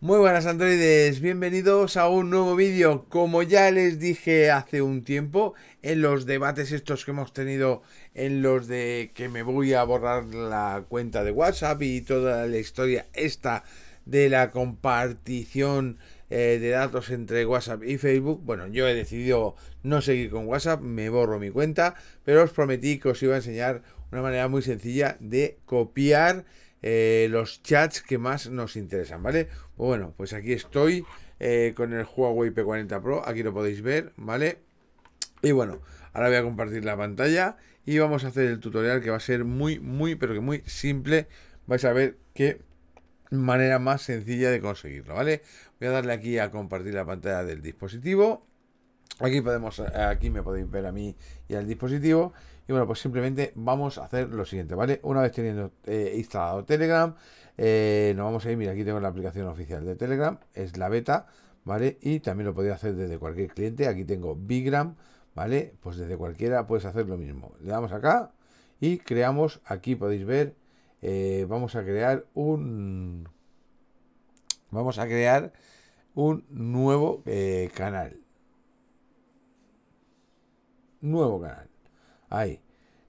Muy buenas androides, bienvenidos a un nuevo vídeo. Como ya les dije hace un tiempo, en los debates estos que hemos tenido, en los de que me voy a borrar la cuenta de WhatsApp y toda la historia esta de la compartición eh, de datos entre WhatsApp y Facebook. Bueno, yo he decidido no seguir con WhatsApp, me borro mi cuenta, pero os prometí que os iba a enseñar una manera muy sencilla de copiar eh, los chats que más nos interesan, ¿vale? Pues bueno, pues aquí estoy eh, con el Huawei P40 Pro, aquí lo podéis ver, ¿vale? Y bueno, ahora voy a compartir la pantalla y vamos a hacer el tutorial que va a ser muy, muy, pero que muy simple. Vais a ver que manera más sencilla de conseguirlo, ¿vale? Voy a darle aquí a compartir la pantalla del dispositivo. Aquí podemos, aquí me podéis ver a mí y al dispositivo. Y bueno, pues simplemente vamos a hacer lo siguiente, ¿vale? Una vez teniendo eh, instalado Telegram, eh, nos vamos a ir, mira, aquí tengo la aplicación oficial de Telegram, es la beta, ¿vale? Y también lo podéis hacer desde cualquier cliente. Aquí tengo Bigram, ¿vale? Pues desde cualquiera puedes hacer lo mismo. Le damos acá y creamos, aquí podéis ver eh, vamos a crear un vamos a crear un nuevo eh, canal nuevo canal ahí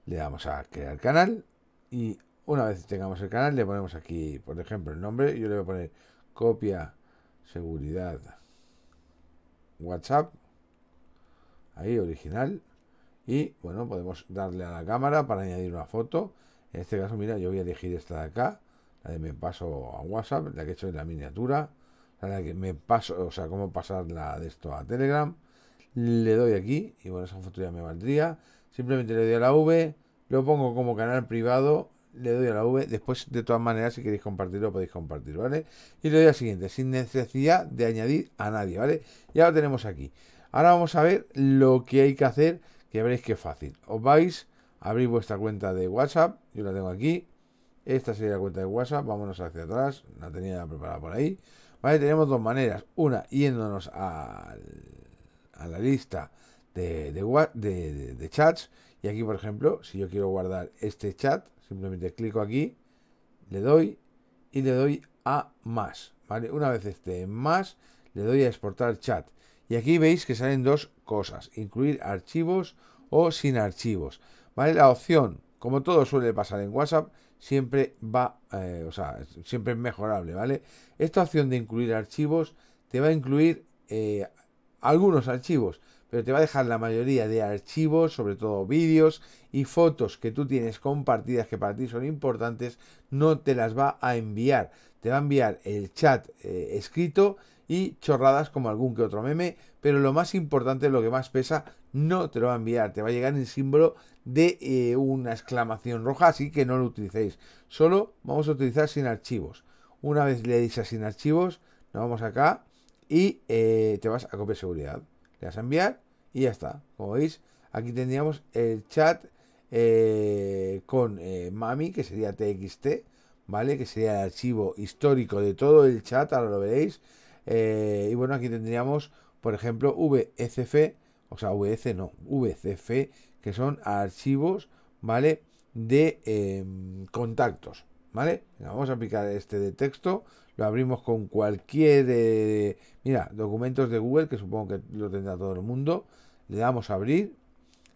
le damos a crear canal y una vez tengamos el canal le ponemos aquí por ejemplo el nombre yo le voy a poner copia seguridad whatsapp ahí original y bueno podemos darle a la cámara para añadir una foto en este caso, mira, yo voy a elegir esta de acá, la de me paso a WhatsApp, la que he hecho en la miniatura, la que me paso, o sea, cómo pasarla de esto a Telegram. Le doy aquí, y bueno, esa foto ya me valdría. Simplemente le doy a la V, lo pongo como canal privado, le doy a la V. Después, de todas maneras, si queréis compartirlo, podéis compartir, ¿vale? Y le doy a siguiente, sin necesidad de añadir a nadie, ¿vale? Ya lo tenemos aquí. Ahora vamos a ver lo que hay que hacer, que veréis que fácil. Os vais Abrir vuestra cuenta de WhatsApp. Yo la tengo aquí. Esta sería la cuenta de WhatsApp. Vámonos hacia atrás. La tenía preparada por ahí. Vale, tenemos dos maneras. Una, yéndonos a, la lista de, chats. Y aquí, por ejemplo, si yo quiero guardar este chat, simplemente clico aquí, le doy y le doy a más. ¿vale? Una vez esté en más, le doy a exportar chat. Y aquí veis que salen dos cosas, incluir archivos o sin archivos. ¿vale? La opción, como todo suele pasar en WhatsApp, siempre va, eh, o sea, siempre es mejorable, ¿vale? Esta opción de incluir archivos te va a incluir eh, algunos archivos, pero te va a dejar la mayoría de archivos, sobre todo vídeos y fotos que tú tienes compartidas que para ti son importantes, no te las va a enviar. Te va a enviar el chat eh, escrito y chorradas como algún que otro meme, pero lo más importante, lo que más pesa, no te lo va a enviar, te va a llegar el símbolo de eh, una exclamación roja, así que no lo utilicéis. Solo vamos a utilizar sin archivos. Una vez le dices sin archivos, nos vamos acá y eh, te vas a copia seguridad. Le vas a enviar y ya está. Como veis, aquí tendríamos el chat eh, con Mami, que sería TXT, ¿vale? Que sería el archivo histórico de todo el chat, ahora lo veréis eh, y bueno, aquí tendríamos, por ejemplo, VCF, o sea, VC no, VCF, que son archivos, ¿vale? De em, contactos, ¿vale? Vamos a aplicar este de texto, lo abrimos con cualquier, eh, mira, documentos de Google, que supongo que lo tendrá todo el mundo, le damos a abrir,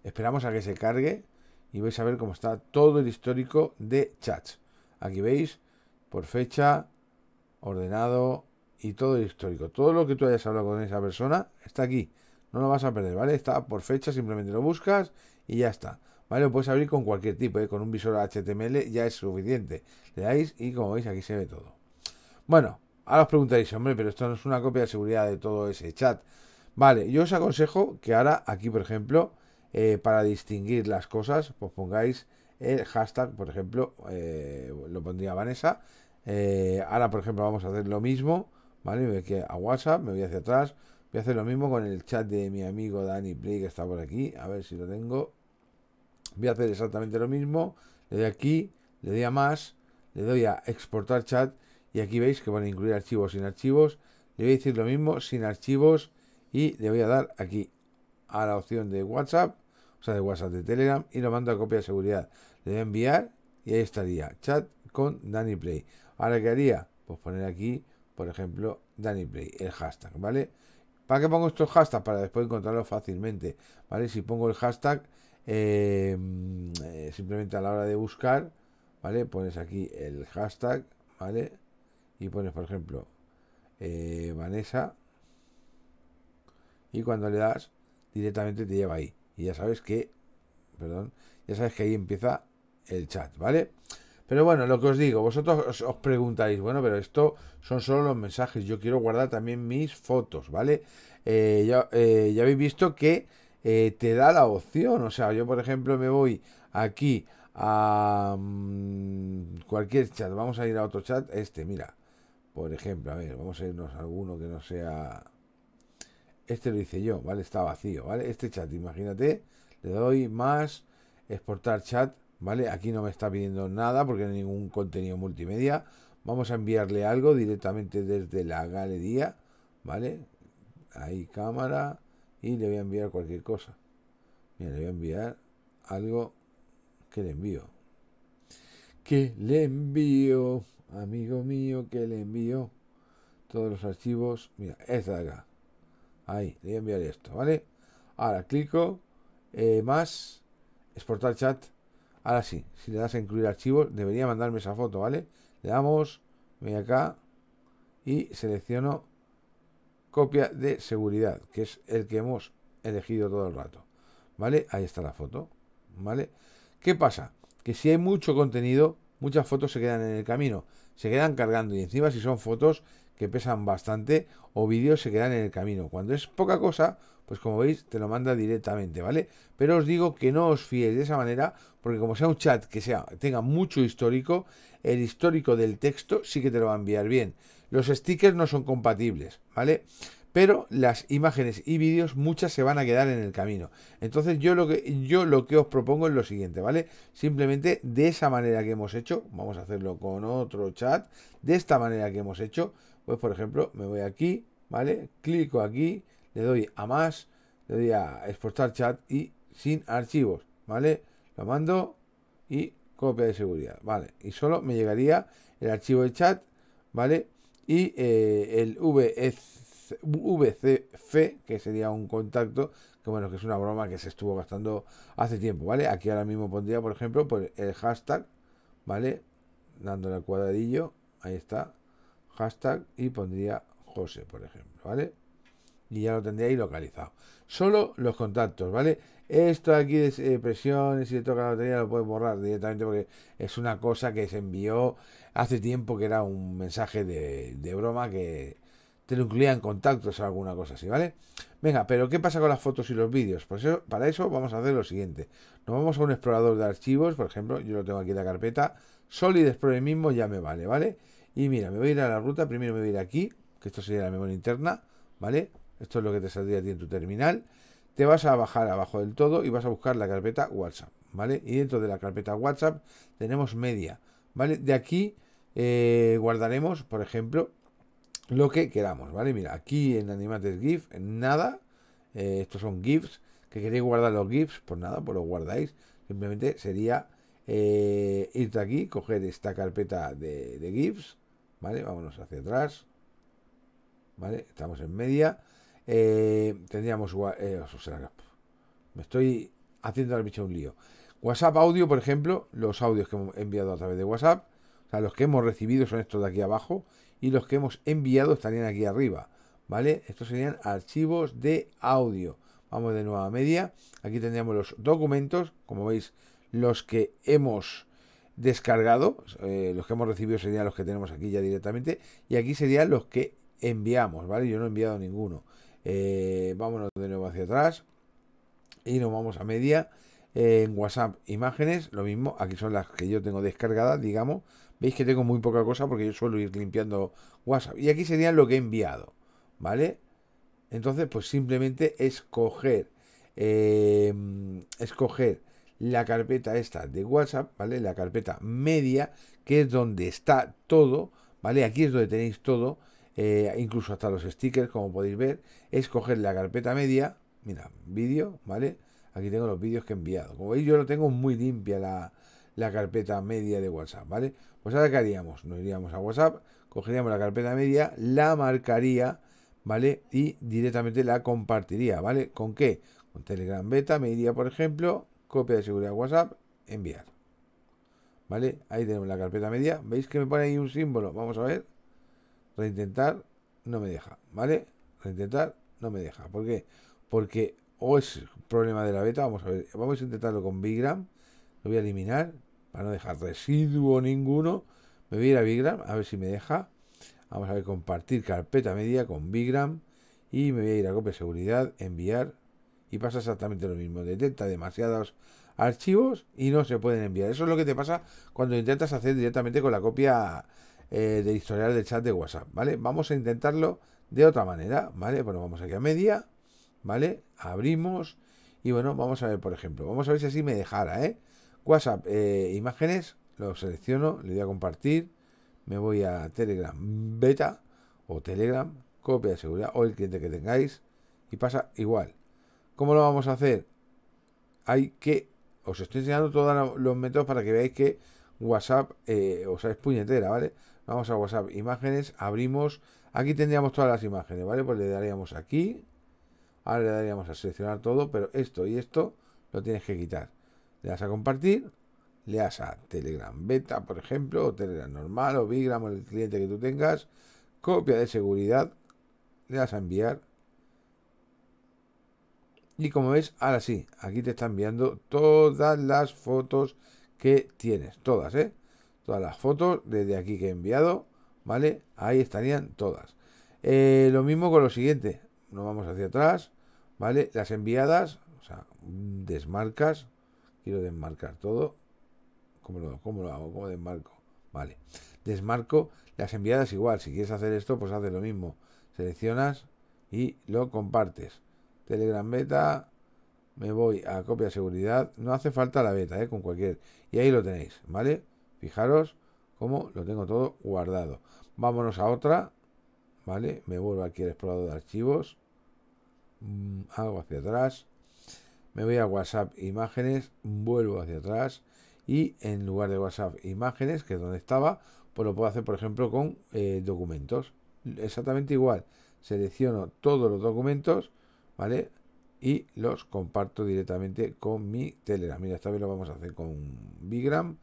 esperamos a que se cargue y vais a ver cómo está todo el histórico de chats. Aquí veis, por fecha, ordenado, y todo el histórico. Todo lo que tú hayas hablado con esa persona está aquí. No lo vas a perder, ¿vale? Está por fecha, simplemente lo buscas y ya está. ¿Vale? Lo puedes abrir con cualquier tipo, ¿eh? con un visor HTML ya es suficiente. Le dais y como veis aquí se ve todo. Bueno, ahora os preguntaréis, hombre, pero esto no es una copia de seguridad de todo ese chat. Vale, yo os aconsejo que ahora aquí, por ejemplo, eh, para distinguir las cosas, pues pongáis el hashtag, por ejemplo, eh, lo pondría Vanessa. ahora, por ejemplo, vamos a hacer lo mismo ¿Vale? Me voy a WhatsApp, me voy hacia atrás. Voy a hacer lo mismo con el chat de mi amigo Dani Play, que está por aquí. A ver si lo tengo. Voy a hacer exactamente lo mismo. Le doy aquí, le doy a más, le doy a exportar chat. Y aquí veis que van a incluir archivos sin archivos. Le voy a decir lo mismo sin archivos. Y le voy a dar aquí a la opción de WhatsApp, o sea, de WhatsApp de Telegram. Y lo mando a copia de seguridad. Le voy a enviar y ahí estaría. Chat con Dani Play. Ahora, ¿qué haría? Pues poner aquí por ejemplo, Play el hashtag, ¿vale? ¿Para qué pongo estos hashtags? Para después encontrarlos fácilmente, ¿vale? Si pongo el hashtag, em, eh, simplemente a la hora de buscar, ¿vale? Pones aquí el hashtag, ¿vale? Y pones, por ejemplo, eh, Vanessa. Y cuando le das, directamente te lleva ahí. Y ya sabes que, perdón, ya sabes que ahí empieza el chat, ¿vale? Pero bueno, lo que os digo, vosotros os, preguntáis bueno, pero esto son solo los mensajes, yo quiero guardar también mis fotos, ¿vale? Eh, eh, ya, habéis visto que eh, te da la opción, o sea, yo por ejemplo me voy aquí a mm, cualquier chat, vamos a ir a otro chat, este, mira, por ejemplo, a ver, vamos a irnos a alguno que no sea... Este lo hice yo, ¿vale? Está vacío, ¿vale? Este chat, imagínate, le doy más, exportar chat ¿Vale? Aquí no me está pidiendo nada porque no hay ningún contenido multimedia. Vamos a enviarle algo directamente desde la galería, ¿vale? Ahí cámara y le voy a enviar cualquier cosa. Mira, le voy a enviar algo que le envío. Que le envío, amigo mío, que le envío todos los archivos. Mira, es de acá. Ahí, le voy a enviar esto, ¿vale? Ahora clico, eh, más, exportar chat. Ahora sí, si le das a incluir archivos, debería mandarme esa foto, ¿vale? Le damos, voy acá y selecciono copia de seguridad, que es el que hemos elegido todo el rato. ¿Vale? Ahí está la foto. ¿Vale? ¿Qué pasa? Que si hay mucho contenido, muchas fotos se quedan en el camino, se quedan cargando y encima si son fotos que pesan bastante o vídeos se quedan en el camino. Cuando es poca cosa, pues como veis te lo manda directamente, ¿vale? Pero os digo que no os fiéis de esa manera, porque como sea un chat que sea, tenga mucho histórico, el histórico del texto sí que te lo va a enviar bien. Los stickers no son compatibles, ¿vale? Pero las imágenes y vídeos muchas se van a quedar en el camino. Entonces yo lo que yo lo que os propongo es lo siguiente, ¿vale? Simplemente de esa manera que hemos hecho, vamos a hacerlo con otro chat, de esta manera que hemos hecho, pues por ejemplo, me voy aquí, ¿vale? Clico aquí, le doy a más, le doy a exportar chat y sin archivos, ¿vale? Lo mando y copia de seguridad, ¿vale? Y solo me llegaría el archivo de chat, ¿vale? Y eh, el VCF, que sería un contacto, que bueno, que es una broma que se estuvo gastando hace tiempo, ¿vale? Aquí ahora mismo pondría, por ejemplo, por el hashtag, ¿vale? Dándole al cuadradillo, ahí está, hashtag, y pondría José, por ejemplo, ¿vale? y ya lo ahí localizado. Solo los contactos, ¿vale? Esto aquí de eh, presiones, y de toca la batería lo puedes borrar directamente porque es una cosa que se envió hace tiempo que era un mensaje de, broma que te lo incluían contactos o alguna cosa así, ¿vale? Venga, pero ¿qué pasa con las fotos y los vídeos? Pues para eso vamos a hacer lo siguiente. Nos vamos a un explorador de archivos, por ejemplo, yo lo tengo aquí en la carpeta, Solid Explorer mismo ya me vale, ¿vale? Y mira, me voy a ir a la ruta, primero me voy a ir aquí, que esto sería la memoria interna, ¿vale? Esto es lo que te saldría a ti en tu terminal. Te vas a bajar abajo del todo y vas a buscar la carpeta WhatsApp, ¿vale? Y dentro de la carpeta WhatsApp tenemos media, ¿vale? De aquí eh, guardaremos, por ejemplo, lo que queramos, ¿vale? Mira, aquí en Animates GIF, nada. Eh, estos son GIFs. Que queréis guardar los GIFs, pues nada, pues los guardáis. Simplemente sería eh, irte aquí, coger esta carpeta de, de GIFs, ¿vale? Vámonos hacia atrás, ¿vale? Estamos en media. Eh, tendríamos... Eh, me estoy haciendo al bicho un lío. WhatsApp audio, por ejemplo, los audios que hemos enviado a través de WhatsApp, o sea, los que hemos recibido son estos de aquí abajo y los que hemos enviado estarían aquí arriba, ¿vale? Estos serían archivos de audio. Vamos de nuevo a media. Aquí tendríamos los documentos, como veis, los que hemos descargado, eh, los que hemos recibido serían los que tenemos aquí ya directamente y aquí serían los que enviamos, ¿vale? Yo no he enviado ninguno. Eh, vámonos de nuevo hacia atrás y nos vamos a media. Eh, en WhatsApp, imágenes, lo mismo. Aquí son las que yo tengo descargadas, digamos. Veis que tengo muy poca cosa porque yo suelo ir limpiando WhatsApp. Y aquí sería lo que he enviado, ¿vale? Entonces, pues simplemente escoger, em, escoger la carpeta esta de WhatsApp, ¿vale? La carpeta media, que es donde está todo, ¿vale? Aquí es donde tenéis todo eh, incluso hasta los stickers, como podéis ver, es coger la carpeta media, mira, vídeo, ¿vale? Aquí tengo los vídeos que he enviado. Como veis, yo lo tengo muy limpia la, la carpeta media de WhatsApp, ¿vale? Pues ahora qué haríamos, nos iríamos a WhatsApp, cogeríamos la carpeta media, la marcaría, ¿vale? Y directamente la compartiría, ¿vale? ¿Con qué? Con Telegram Beta, me iría, por ejemplo, copia de seguridad WhatsApp, enviar. ¿Vale? Ahí tenemos la carpeta media. ¿Veis que me pone ahí un símbolo? Vamos a ver reintentar, no me deja, ¿vale? Reintentar, no me deja. ¿Por qué? Porque o es problema de la beta, vamos a ver, vamos a intentarlo con Bigram, lo voy a eliminar para no dejar residuo ninguno. Me voy a ir a Bigram, a ver si me deja. Vamos a ver, compartir carpeta media con Bigram y me voy a ir a copia de seguridad, enviar y pasa exactamente lo mismo. Detecta demasiados archivos y no se pueden enviar. Eso es lo que te pasa cuando intentas hacer directamente con la copia eh, de historial del chat de WhatsApp, ¿vale? Vamos a intentarlo de otra manera, ¿vale? Bueno, vamos aquí a media, ¿vale? Abrimos y bueno, vamos a ver, por ejemplo, vamos a ver si así me dejara, ¿eh? WhatsApp, eh, imágenes, lo selecciono, le doy a compartir, me voy a Telegram Beta o Telegram, copia de seguridad o el cliente que tengáis y pasa igual. ¿Cómo lo vamos a hacer? Hay que, os estoy enseñando todos los métodos para que veáis que WhatsApp eh, os es puñetera, ¿vale? Vamos a WhatsApp, imágenes, abrimos. Aquí tendríamos todas las imágenes, ¿vale? Pues le daríamos aquí. Ahora le daríamos a seleccionar todo, pero esto y esto lo tienes que quitar. Le das a compartir, le das a Telegram Beta, por ejemplo, o Telegram normal, o Bigram, o el cliente que tú tengas. Copia de seguridad, le das a enviar. Y como ves, ahora sí, aquí te está enviando todas las fotos que tienes, todas, ¿eh? todas las fotos desde aquí que he enviado, ¿vale? Ahí estarían todas. Eh, lo mismo con lo siguiente, nos vamos hacia atrás, ¿vale? Las enviadas, o sea, desmarcas, quiero desmarcar todo. ¿Cómo lo, cómo lo hago? ¿Cómo desmarco? Vale, desmarco las enviadas igual, si quieres hacer esto, pues haces lo mismo. Seleccionas y lo compartes. Telegram beta, me voy a copia de seguridad, no hace falta la beta, ¿eh? con cualquier. Y ahí lo tenéis, ¿vale? Fijaros cómo lo tengo todo guardado. Vámonos a otra. ¿Vale? Me vuelvo aquí al explorador de archivos. Mm, hago hacia atrás. Me voy a WhatsApp Imágenes. Vuelvo hacia atrás. Y en lugar de WhatsApp Imágenes, que es donde estaba, pues lo puedo hacer, por ejemplo, con eh, documentos. Exactamente igual. Selecciono todos los documentos. ¿Vale? y los comparto directamente con mi Telegram. Mira, esta vez lo vamos a hacer con Bigram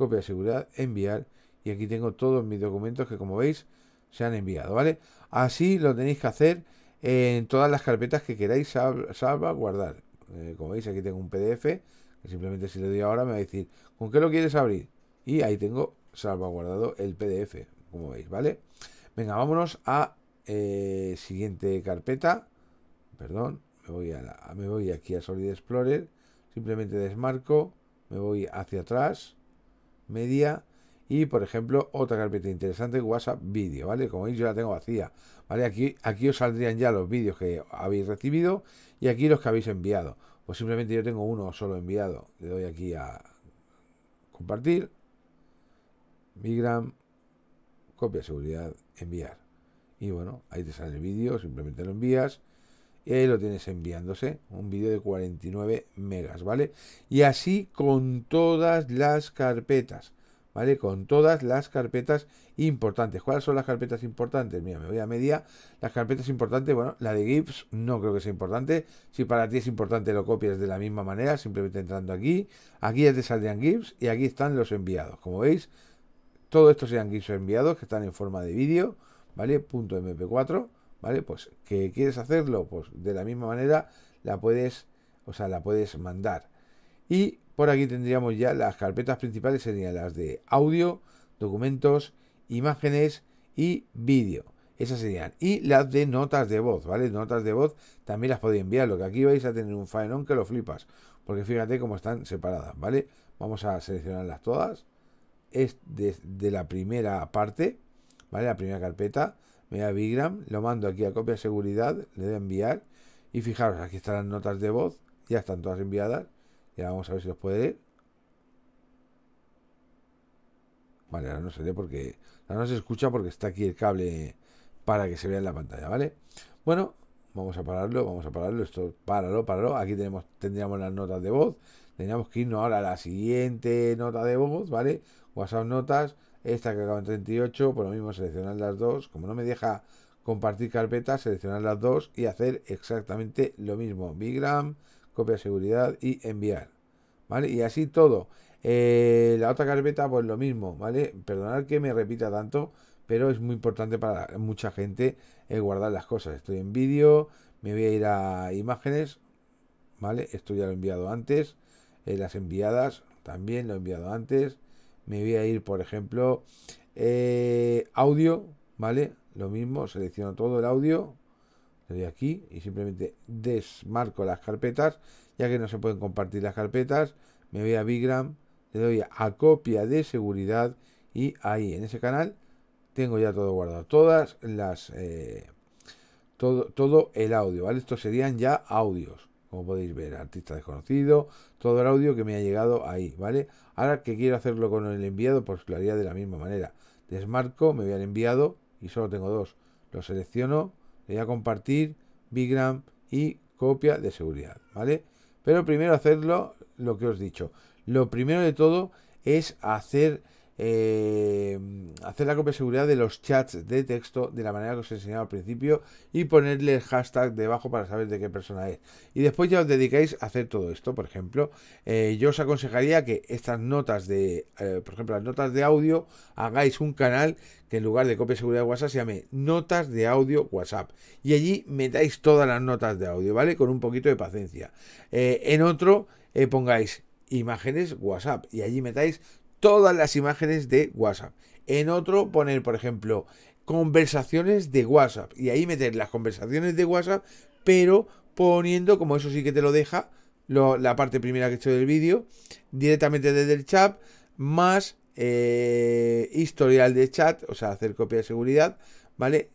copia de seguridad, enviar. Y aquí tengo todos mis documentos que como veis se han enviado, ¿vale? Así lo tenéis que hacer en todas las carpetas que queráis salvaguardar. Eh, como veis aquí tengo un PDF que simplemente si le doy ahora me va a decir ¿con qué lo quieres abrir? Y ahí tengo salvaguardado el PDF, como veis, ¿vale? Venga, vámonos a eh, siguiente carpeta. Perdón, voy, me voy aquí a Solid Explorer. Simplemente desmarco, me voy hacia atrás media y por ejemplo otra carpeta interesante WhatsApp vídeo, ¿vale? Como veis yo la tengo vacía, ¿vale? Aquí, aquí os saldrían ya los vídeos que habéis recibido y aquí los que habéis enviado. Pues simplemente yo tengo uno solo enviado. Le doy aquí a compartir. Migram, copia seguridad, enviar. Y bueno, ahí te sale el vídeo, simplemente lo envías y ahí lo tienes enviándose, un vídeo de 49 megas, ¿vale? Y así con todas las carpetas, ¿vale? Con todas las carpetas importantes. ¿Cuáles son las carpetas importantes? Mira, me voy a media. Las carpetas importantes, bueno, la de GIFs no creo que sea importante. Si para ti es importante lo copias de la misma manera, simplemente entrando aquí. Aquí es te saldrían GIFs y aquí están los enviados. Como veis, todo esto sean GIFs enviados que están en forma de vídeo, ¿vale? .mp4 ¿Vale? Pues que quieres hacerlo, pues de la misma manera la puedes, o sea, la puedes mandar. Y por aquí tendríamos ya las carpetas principales, serían las de audio, documentos, imágenes y vídeo. Esas serían. Y las de notas de voz, ¿vale? Notas de voz también las podéis enviar. Lo que aquí vais a tener un faenón que lo flipas. Porque fíjate cómo están separadas, ¿vale? Vamos a seleccionarlas todas. Es de la primera parte, ¿vale? La primera carpeta me Bigram, lo mando aquí a copia de seguridad, le doy a enviar y fijaros, aquí están las notas de voz, ya están todas enviadas, ya vamos a ver si los puede leer. Vale, ahora no se porque, ahora no se escucha porque está aquí el cable para que se vea en la pantalla, ¿vale? Bueno, vamos a pararlo, vamos a pararlo, esto, páralo, páralo, aquí tenemos, tendríamos las notas de voz, tendríamos que irnos ahora a la siguiente nota de voz, ¿vale? WhatsApp notas, esta que acaba en 38, por lo mismo seleccionar las dos. Como no me deja compartir carpetas seleccionar las dos y hacer exactamente lo mismo. Bigram, copia de seguridad y enviar. ¿Vale? Y así todo. Eh, la otra carpeta, pues lo mismo, ¿vale? Perdonad que me repita tanto, pero es muy importante para mucha gente eh, guardar las cosas. Estoy en vídeo, me voy a ir a imágenes, ¿vale? Esto ya lo he enviado antes. Eh, las enviadas también lo he enviado antes me voy a ir, por ejemplo, eh, audio, ¿vale? Lo mismo, selecciono todo el audio, le doy aquí y simplemente desmarco las carpetas, ya que no se pueden compartir las carpetas, me voy a Bigram, le doy a copia de seguridad y ahí en ese canal tengo ya todo guardado, todas las... Eh, todo, todo el audio, ¿vale? Estos serían ya audios. Como podéis ver, artista desconocido, todo el audio que me ha llegado ahí, ¿vale? Ahora que quiero hacerlo con el enviado, pues lo haría de la misma manera. Desmarco, me voy al enviado y solo tengo dos. Lo selecciono, le voy a compartir, Bigram y copia de seguridad, ¿vale? Pero primero hacerlo lo que os he dicho. Lo primero de todo es hacer eh, hacer la copia de seguridad de los chats de texto de la manera que os he enseñado al principio y ponerle el hashtag debajo para saber de qué persona es. Y después ya os dedicáis a hacer todo esto, por ejemplo. Eh, yo os aconsejaría que estas notas de, eh, por ejemplo, las notas de audio, hagáis un canal que en lugar de copia de seguridad de WhatsApp se llame notas de audio WhatsApp. Y allí metáis todas las notas de audio, ¿vale? Con un poquito de paciencia. en otro pongáis imágenes WhatsApp y allí metáis todas las imágenes de WhatsApp. En otro poner, por ejemplo, conversaciones de WhatsApp y ahí meter las conversaciones de WhatsApp, pero poniendo, como eso sí que te lo deja, la parte primera que he hecho del vídeo, directamente desde el chat, más eh, historial de chat, o sea, hacer copia de seguridad, ¿vale?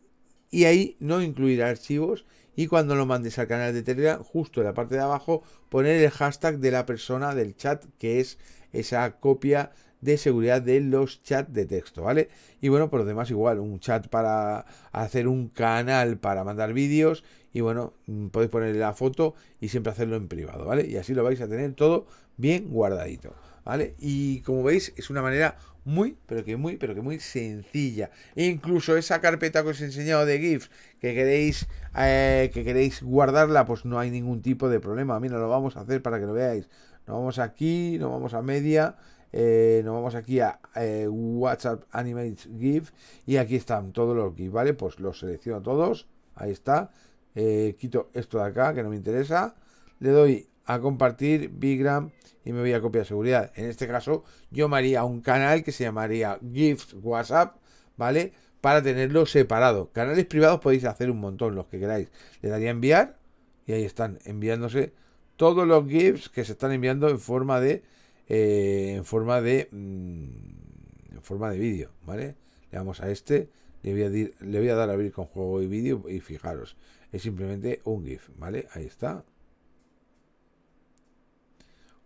Y ahí no incluir archivos y cuando lo mandes al canal de Telegram, justo en la parte de abajo, poner el hashtag de la persona del chat, que es esa copia de seguridad de los chats de texto, ¿vale? Y bueno, por lo demás igual, un chat para hacer un canal para mandar vídeos y bueno, mm, podéis poner la foto y siempre hacerlo en privado, ¿vale? Y así lo vais a tener todo bien guardadito, ¿vale? Y como veis, es una manera muy, pero que muy, pero que muy sencilla. E incluso esa carpeta que os he enseñado de gifs que queréis, eh, que queréis guardarla, pues no hay ningún tipo de problema. Mira, lo vamos a hacer para que lo veáis. Nos vamos aquí, nos vamos a media, eh, nos vamos aquí a eh, WhatsApp Animate GIF y aquí están todos los GIFs ¿vale? Pues los selecciono todos, ahí está, eh, quito esto de acá que no me interesa, le doy a compartir Bigram y me voy a copiar seguridad. En este caso yo me haría un canal que se llamaría GIF WhatsApp, ¿vale? Para tenerlo separado. Canales privados podéis hacer un montón, los que queráis. Le daría enviar y ahí están enviándose todos los GIFs que se están enviando en forma de eh, en forma de mm, en forma de vídeo, ¿vale? Le vamos a este, le voy a, le voy a dar a abrir con juego y vídeo y fijaros, es simplemente un GIF, ¿vale? Ahí está.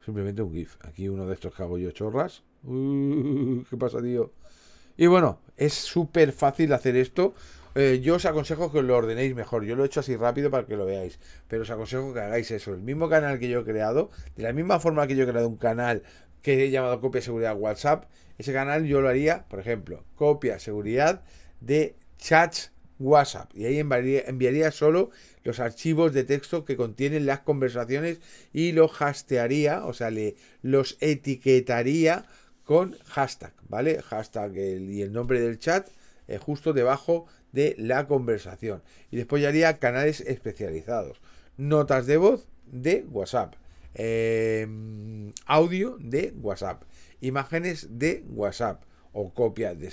Simplemente un GIF. Aquí uno de estos que hago yo chorras. ¿Qué pasa, tío? Y bueno, es súper fácil hacer esto. Eh, yo os aconsejo que lo ordenéis mejor. Yo lo he hecho así rápido para que lo veáis. Pero os aconsejo que hagáis eso. El mismo canal que yo he creado, de la misma forma que yo he creado un canal que he llamado copia seguridad WhatsApp, ese canal yo lo haría, por ejemplo, copia seguridad de chats WhatsApp. Y ahí enviaría, solo los archivos de texto que contienen las conversaciones y los hastearía, o sea, le, los etiquetaría con hashtag, ¿vale? Hashtag y el nombre del chat eh, justo debajo de la conversación. Y después ya haría canales especializados. Notas de voz de WhatsApp. Em, audio de WhatsApp. Imágenes de WhatsApp. O copias de...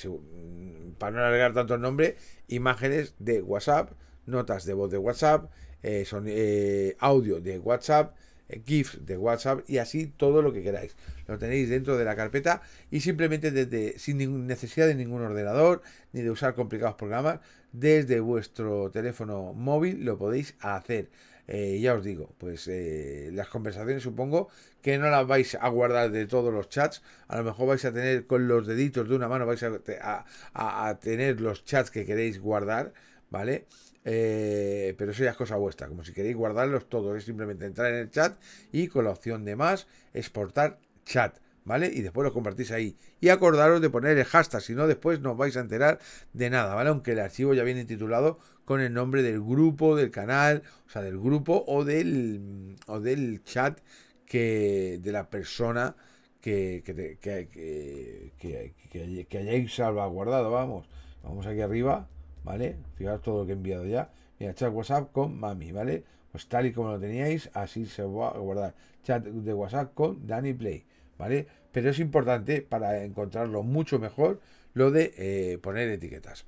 Para no alargar tanto el nombre. Imágenes de WhatsApp. Notas de voz de WhatsApp. Eh, son, eh, audio de WhatsApp. Eh, GIF de WhatsApp y así todo lo que queráis. Lo tenéis dentro de la carpeta y simplemente desde, sin necesidad de ningún ordenador ni de usar complicados programas, desde vuestro teléfono móvil lo podéis hacer. Eh, ya os digo, pues eh, las conversaciones supongo que no las vais a guardar de todos los chats, a lo mejor vais a tener con los deditos de una mano, vais a, a tener los chats que queréis guardar, ¿vale? Eh, pero eso ya es cosa vuestra. Como si queréis guardarlos todos, es simplemente entrar en el chat y con la opción de más, exportar chat. ¿Vale? Y después lo compartís ahí. Y acordaros de poner el hashtag, si no, después no vais a enterar de nada, ¿vale? Aunque el archivo ya viene titulado con el nombre del grupo, del canal, o sea, del grupo o del, o del chat que, de la persona que, que, que, que hayáis salvaguardado, vamos. Vamos aquí arriba ¿vale? Fijaros todo lo que he enviado ya. Mira, chat WhatsApp con mami, ¿vale? Pues tal y como lo teníais, así se va a guardar. Chat de WhatsApp con Dani Play, ¿vale? Pero es importante para encontrarlo mucho mejor lo de eh, poner etiquetas.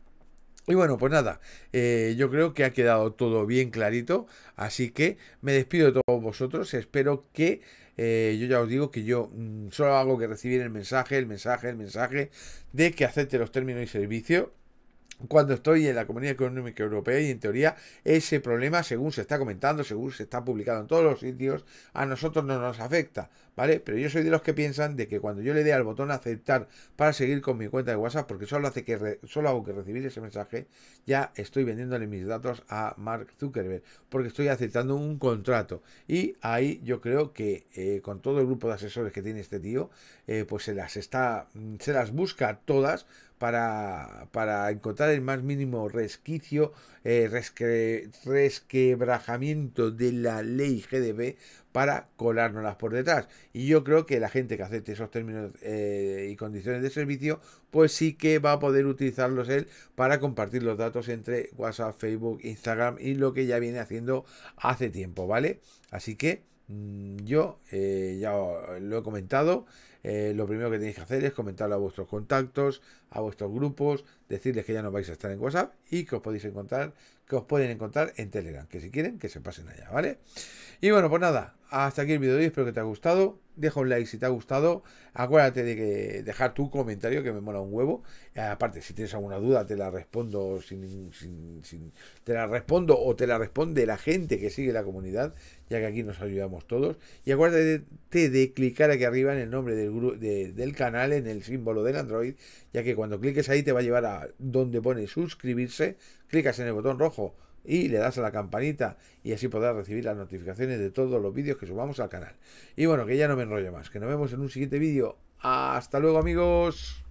Y bueno, pues nada, eh, yo creo que ha quedado todo bien clarito, así que me despido de todos vosotros, espero que, eh, yo ya os digo que yo mm, solo hago que recibir el mensaje, el mensaje, el mensaje de que acepte los términos y servicio cuando estoy en la Comunidad Económica Europea y en teoría ese problema, según se está comentando, según se está publicando en todos los sitios, a nosotros no nos afecta, ¿vale? Pero yo soy de los que piensan de que cuando yo le dé al botón aceptar para seguir con mi cuenta de WhatsApp, porque solo, hace que solo hago que recibir ese mensaje, ya estoy vendiéndole mis datos a Mark Zuckerberg, porque estoy aceptando un contrato. Y ahí yo creo que eh, con todo el grupo de asesores que tiene este tío, eh, pues se las está, mm, se las busca todas para, para encontrar el más mínimo resquicio, eh, resquebrajamiento de la ley GDB para colárnoslas por detrás. Y yo creo que la gente que acepte esos términos eh, y condiciones de servicio, pues sí que va a poder utilizarlos él para compartir los datos entre WhatsApp, Facebook, Instagram y lo que ya viene haciendo hace tiempo, ¿vale? Así que mm, yo eh, ya lo he comentado, eh, lo primero que tenéis que hacer es comentarlo a vuestros contactos, a vuestros grupos, decirles que ya no vais a estar en WhatsApp y que os podéis encontrar, que os pueden encontrar en Telegram, que si quieren que se pasen allá, ¿vale? Y bueno, pues nada, hasta aquí el vídeo de hoy, espero que te haya gustado, deja un like si te ha gustado, acuérdate de dejar tu comentario que me mola un huevo, eh, aparte si tienes alguna duda te la respondo te la respondo o te la responde la gente que sigue la comunidad, ya que aquí nos ayudamos todos, y acuérdate de, de clicar aquí arriba en el nombre del grupo del, canal en el símbolo del Android, ya que cuando cliques ahí te va a llevar a donde pone suscribirse, clicas en el botón rojo y le das a la campanita y así podrás recibir las notificaciones de todos los vídeos que subamos al canal. Y bueno, que ya no me enrollo más, que nos vemos en un siguiente vídeo. Hasta luego amigos.